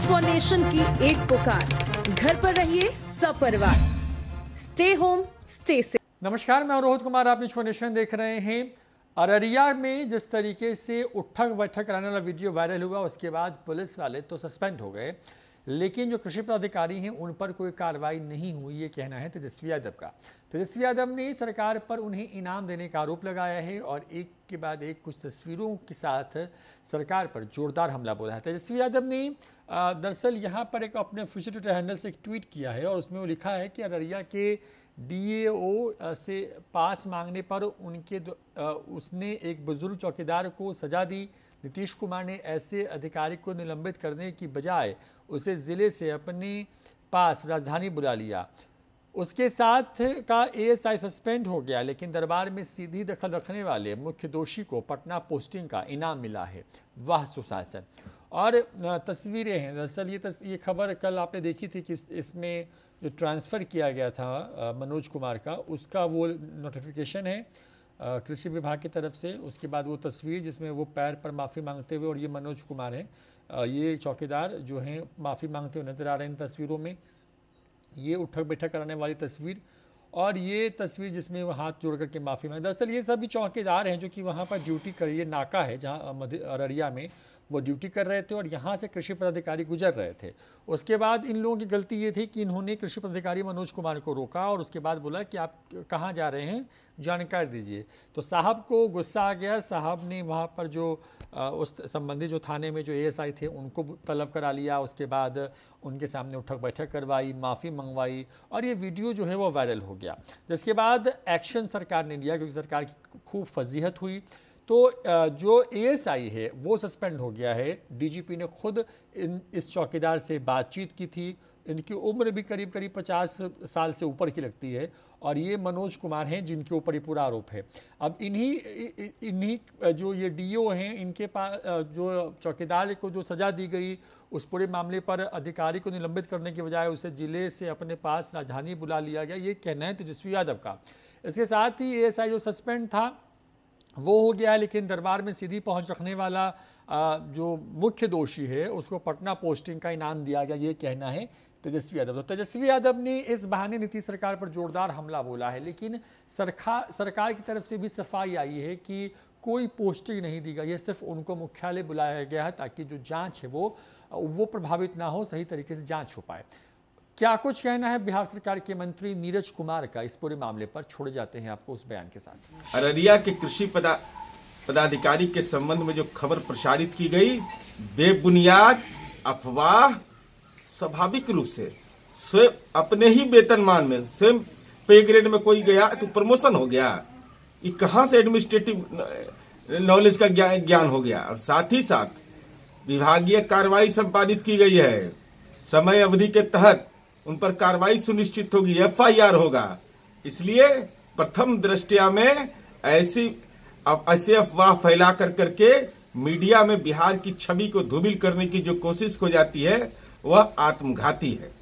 news for nation की एक पुकार घर पर रहिए सपरिवार स्टे होम स्टे से नमस्कार मैं रोहित कुमार आप न्यूज फॉर नेशन देख रहे हैं अररिया में जिस तरीके से उठक बैठक कराने वाला वीडियो वायरल हुआ उसके बाद पुलिस वाले तो सस्पेंड हो गए लेकिन जो कृषि पदाधिकारी हैं उन पर कोई कार्रवाई नहीं हुई ये कहना है तेजस्वी यादव का तेजस्वी यादव ने सरकार पर उन्हें इनाम देने का आरोप लगाया है और एक के बाद एक कुछ तस्वीरों के साथ सरकार पर जोरदार हमला बोला है तेजस्वी यादव ने दरअसल यहाँ पर एक अपने ऑफिशियल ट्विटर हैंडल से एक ट्वीट किया है और उसमें वो लिखा है कि अररिया के डीएओ से पास मांगने पर उनके उसने एक बुजुर्ग चौकीदार को सजा दी नीतीश कुमार ने ऐसे अधिकारी को निलंबित करने की बजाय उसे ज़िले से अपने पास राजधानी बुला लिया उसके साथ का एएसआई सस्पेंड हो गया लेकिन दरबार में सीधी दखल रखने वाले मुख्य दोषी को पटना पोस्टिंग का इनाम मिला है वह सुशासन और तस्वीरें हैं दरअसल ये तस, ये खबर कल आपने देखी थी कि इसमें जो ट्रांसफ़र किया गया था मनोज कुमार का उसका वो नोटिफिकेशन है कृषि विभाग की तरफ से उसके बाद वो तस्वीर जिसमें वो पैर पर माफ़ी मांगते हुए और ये मनोज कुमार हैं ये चौकीदार जो हैं माफ़ी मांगते हुए नज़र आ रहे हैं इन तस्वीरों में ये उठक बैठक कराने वाली तस्वीर और ये तस्वीर जिसमें वह हाथ जोड़ करके माफ़ी मांगे दरअसल ये सभी चौकीदार हैं जो कि वहाँ पर ड्यूटी करिए नाका है जहाँ अररिया में वो ड्यूटी कर रहे थे और यहाँ से कृषि पदाधिकारी गुजर रहे थे उसके बाद इन लोगों की गलती ये थी कि इन्होंने कृषि पदाधिकारी मनोज कुमार को रोका और उसके बाद बोला कि आप कहाँ जा रहे हैं जानकारी दीजिए तो साहब को गुस्सा आ गया साहब ने वहाँ पर जो उस संबंधी जो थाने में जो ए थे उनको तलब करा लिया उसके बाद उनके सामने उठक बैठक करवाई माफ़ी मंगवाई और ये वीडियो जो है वो वायरल हो गया जिसके बाद एक्शन सरकार ने लिया क्योंकि सरकार की खूब फजीहत हुई तो जो एएसआई है वो सस्पेंड हो गया है डीजीपी ने खुद इन इस चौकीदार से बातचीत की थी इनकी उम्र भी करीब करीब पचास साल से ऊपर की लगती है और ये मनोज कुमार हैं जिनके ऊपर ये पूरा आरोप है अब इन्हीं इन्हीं जो ये डीओ हैं इनके पास जो चौकीदार को जो सज़ा दी गई उस पूरे मामले पर अधिकारी को निलंबित करने के बजाय उसे जिले से अपने पास राजधानी बुला लिया गया ये कहना है तेजस्वी यादव का इसके साथ ही आई जो सस्पेंड था वो हो गया है लेकिन दरबार में सीधी पहुंच रखने वाला जो मुख्य दोषी है उसको पटना पोस्टिंग का इनाम दिया गया ये कहना है तेजस्वी यादव तो तेजस्वी यादव ने इस बहाने नीतीश सरकार पर जोरदार हमला बोला है लेकिन सरकार सरकार की तरफ से भी सफाई आई है कि कोई पोस्टिंग नहीं दी गई है सिर्फ उनको मुख्यालय बुलाया गया है ताकि जो जाँच है वो वो प्रभावित ना हो सही तरीके से जाँच हो पाए क्या कुछ कहना है बिहार सरकार के मंत्री नीरज कुमार का इस पूरे मामले पर छोड़ जाते हैं आपको उस बयान के साथ अररिया के कृषि पदा, पदाधिकारी के संबंध में जो खबर प्रसारित की गई बेबुनियाद अफवाह स्वाभाविक रूप से स्वयं अपने ही वेतनमान में स्वयं पे ग्रेड में कोई गया तो प्रमोशन हो गया ये कहाँ से एडमिनिस्ट्रेटिव नॉलेज का ज्ञान ज्ञान हो गया और साथ ही साथ विभागीय कार्रवाई संपादित की गई है समय अवधि के तहत उन पर कार्रवाई सुनिश्चित होगी एफआईआर होगा इसलिए प्रथम दृष्टिया में ऐसी ऐसे अफवाह फैला कर करके मीडिया में बिहार की छवि को धूमिल करने की जो कोशिश हो जाती है वह आत्मघाती है